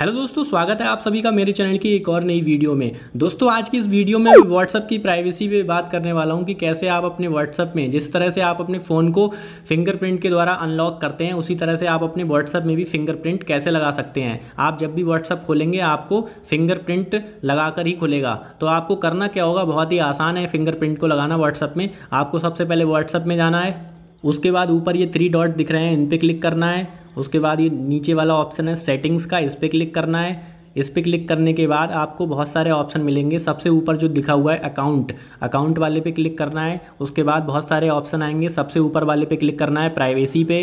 hello दोस्तों स्वागत है आप सभी का मेरे चैनल की एक और नई वीडियो में दोस्तों आज की इस वीडियो में मैं व्हाट्सअप की प्राइवेसी पे बात करने वाला हूं कि कैसे आप अपने व्हाट्सअप में जिस तरह से आप अपने फ़ोन को फिंगरप्रिंट के द्वारा अनलॉक करते हैं उसी तरह से आप अपने व्हाट्सअप में भी फिंगरप्रिंट कैसे लगा सकते हैं आप जब भी व्हाट्सअप खोलेंगे आपको फिंगरप्रिंट कर ही खुलेगा तो आपको करना क्या होगा बहुत ही आसान है फिंगरप्रिंट को लगाना व्हाट्सअप में आपको सबसे पहले व्हाट्सअप में जाना है उसके बाद ऊपर ये थ्री डॉट दिख रहे हैं इन पर क्लिक करना है उसके बाद ये नीचे वाला ऑप्शन है सेटिंग्स का इस पर क्लिक करना है इस पर क्लिक करने के बाद आपको बहुत सारे ऑप्शन मिलेंगे सबसे ऊपर जो दिखा हुआ है अकाउंट अकाउंट वाले पे क्लिक करना है उसके बाद बहुत सारे ऑप्शन आएंगे सबसे ऊपर वाले पे क्लिक करना है प्राइवेसी पे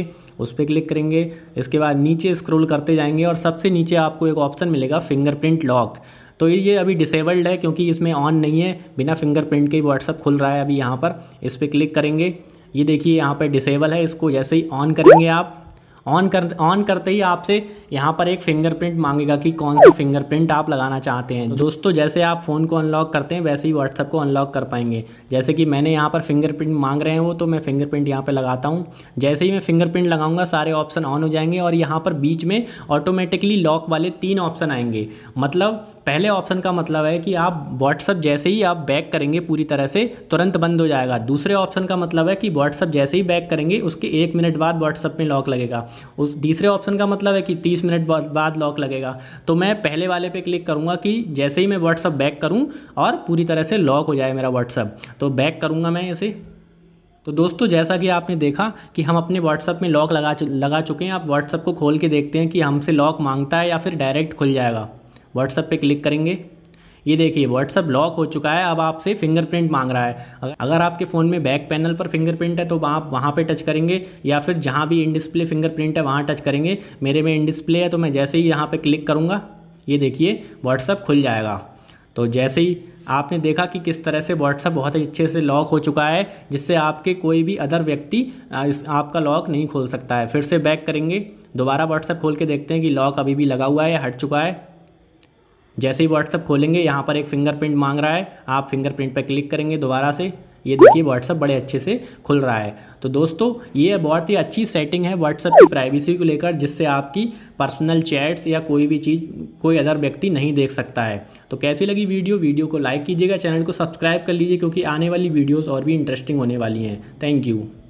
उस पर क्लिक करेंगे इसके बाद नीचे स्क्रॉल करते जाएंगे और सबसे नीचे आपको एक ऑप्शन मिलेगा फिंगरप्रिंट लॉक तो ये अभी डिसेबल्ड है क्योंकि इसमें ऑन नहीं है बिना फिंगरप्रिंट के व्हाट्सअप खुल रहा है अभी यहाँ पर इस पर क्लिक करेंगे ये देखिए यहाँ पर डिसेबल है इसको जैसे ही ऑन करेंगे आप ऑन कर ऑन करते ही आपसे यहाँ पर एक फिंगरप्रिंट मांगेगा कि कौन सा फिंगरप्रिंट आप लगाना चाहते हैं दोस्तों जैसे आप फ़ोन को अनलॉक करते हैं वैसे ही व्हाट्सअप को अनलॉक कर पाएंगे जैसे कि मैंने यहाँ पर फिंगरप्रिंट मांग रहे हैं वो तो मैं फिंगरप्रिंट यहाँ पर लगाता हूँ जैसे ही मैं फिंगरप्रिंट लगाऊंगा सारे ऑप्शन ऑन हो जाएंगे और यहाँ पर बीच में ऑटोमेटिकली लॉक वाले तीन ऑप्शन आएंगे मतलब पहले ऑप्शन का मतलब है कि आप व्हाट्सअप जैसे ही आप बैक करेंगे पूरी तरह से तुरंत बंद हो जाएगा दूसरे ऑप्शन का मतलब है कि व्हाट्सअप जैसे ही बैक करेंगे उसके एक मिनट बाद व्हाट्सअप में लॉक लगेगा उस तीसरे ऑप्शन का मतलब है कि तीस मिनट बाद लॉक लगेगा तो मैं पहले वाले पे क्लिक करूँगा कि जैसे ही मैं व्हाट्सअप बैक करूँ और पूरी तरह से लॉक हो जाए मेरा व्हाट्सअप तो बैक करूँगा मैं इसे तो दोस्तों जैसा कि आपने देखा कि हम अपने व्हाट्सअप में लॉक लगा लगा चुके हैं आप व्हाट्सअप को खोल के देखते हैं कि हमसे लॉक मांगता है या फिर डायरेक्ट खुल जाएगा व्हाट्सअप पे क्लिक करेंगे ये देखिए व्हाट्सअप लॉक हो चुका है अब आपसे फिंगरप्रिंट मांग रहा है अगर आपके फ़ोन में बैक पैनल पर फिंगरप्रिंट है तो आप वहाँ पर टच करेंगे या फिर जहाँ भी इन डिस्प्ले फिंगरप्रिंट है वहाँ टच करेंगे मेरे में इन डिस्प्ले है तो मैं जैसे ही यहाँ पर क्लिक करूँगा ये देखिए व्हाट्सअप खुल जाएगा तो जैसे ही आपने देखा कि किस तरह से व्हाट्सअप बहुत ही अच्छे से लॉक हो चुका है जिससे आपके कोई भी अदर व्यक्ति इस आपका लॉक नहीं खोल सकता है फिर से बैक करेंगे दोबारा व्हाट्सअप खोल के देखते हैं कि लॉक अभी भी लगा हुआ है हट चुका है जैसे ही व्हाट्सअप खोलेंगे यहाँ पर एक फिंगरप्रिंट मांग रहा है आप फिंगरप्रिंट पर क्लिक करेंगे दोबारा से ये देखिए व्हाट्सअप बड़े अच्छे से खुल रहा है तो दोस्तों ये बहुत ही अच्छी सेटिंग है व्हाट्सअप की प्राइवेसी को लेकर जिससे आपकी पर्सनल चैट्स या कोई भी चीज़ कोई अदर व्यक्ति नहीं देख सकता है तो कैसी लगी वीडियो वीडियो को लाइक कीजिएगा चैनल को सब्सक्राइब कर लीजिए क्योंकि आने वाली वीडियोज़ और भी इंटरेस्टिंग होने वाली हैं थैंक यू